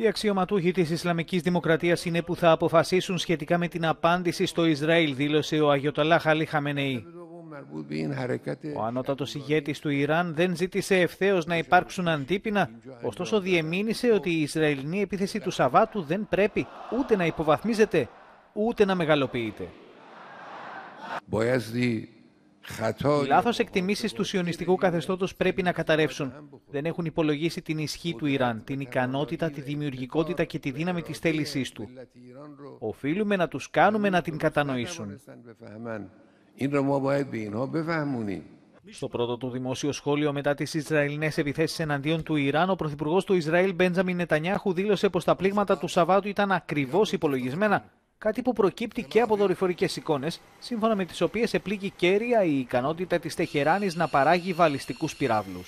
Οι αξιωματούχοι της Ισλαμικής Δημοκρατίας είναι που θα αποφασίσουν σχετικά με την απάντηση στο Ισραήλ, δήλωσε ο Αγιοταλά Χαλί Χαμενεή. Ο ανώτατος ηγέτης του Ιράν δεν ζήτησε ευθέως να υπάρξουν αντίπεινα, ωστόσο διεμήνυσε ότι η Ισραηλινή επίθεση του Σαββάτου δεν πρέπει ούτε να υποβαθμίζεται ούτε να μεγαλοποιείται. Οι λάθος εκτιμήσεις του σιωνιστικού καθεστώτος πρέπει να καταρρεύσουν δεν έχουν υπολογίσει την ισχύ του Ιράν, την ικανότητα, τη δημιουργικότητα και τη δύναμη της θέλησής του. Οφείλουμε να τους κάνουμε να την κατανοήσουν. Στο πρώτο του δημόσιο σχόλιο μετά τις Ισραηλινές επιθέσεις εναντίον του Ιράν, ο Πρωθυπουργός του Ισραήλ Μπέντζαμιν Νετανιάχου δήλωσε πως τα πλήγματα του Σαββάτου ήταν ακριβώς υπολογισμένα, κάτι που προκύπτει και από δορυφορικές εικόνες, σύμφωνα με τις οποίες επλήγει κέρια η ικανότητα της Τεχεράνης να παράγει βαλιστικούς πυράβλους.